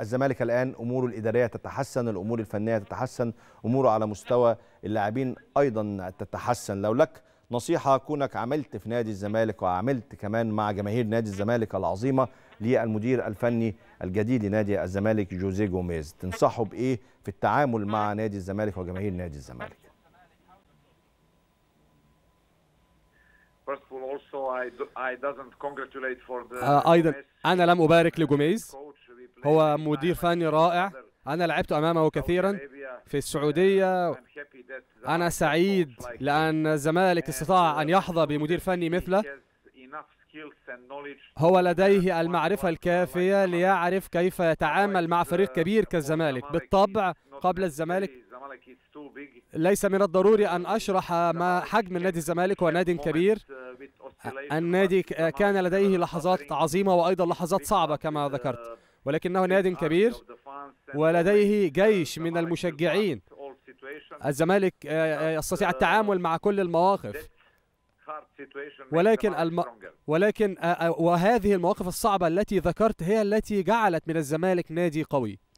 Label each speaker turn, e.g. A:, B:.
A: الزمالك الآن أموره الإدارية تتحسن الأمور الفنية تتحسن أموره على مستوى اللاعبين أيضا تتحسن لو لك نصيحة كونك عملت في نادي الزمالك وعملت كمان مع جماهير نادي الزمالك العظيمة للمدير الفني الجديد لنادي الزمالك جوزيه جوميز تنصحه بإيه في التعامل مع نادي الزمالك وجماهير نادي الزمالك
B: آه، أيضا
C: أنا لم أبارك لجوميز هو مدير فني رائع أنا لعبت أمامه كثيرا في السعودية أنا سعيد لأن الزمالك استطاع أن يحظى بمدير فني مثله هو لديه المعرفة الكافية ليعرف كيف يتعامل مع uh, فريق كبير كالزمالك بالطبع قبل الزمالك ليس من الضروري أن أشرح ما حجم نادي الزمالك هو نادي كبير uh, النادي كان لديه uh, لحظات عظيمة وأيضا لحظات صعبة كما ذكرت ولكنه ناد كبير ولديه جيش من المشجعين الزمالك آه، آه، يستطيع التعامل مع كل المواقف ولكن الم... ولكن آه، وهذه المواقف الصعبة التي ذكرت هي التي جعلت من الزمالك نادي قوي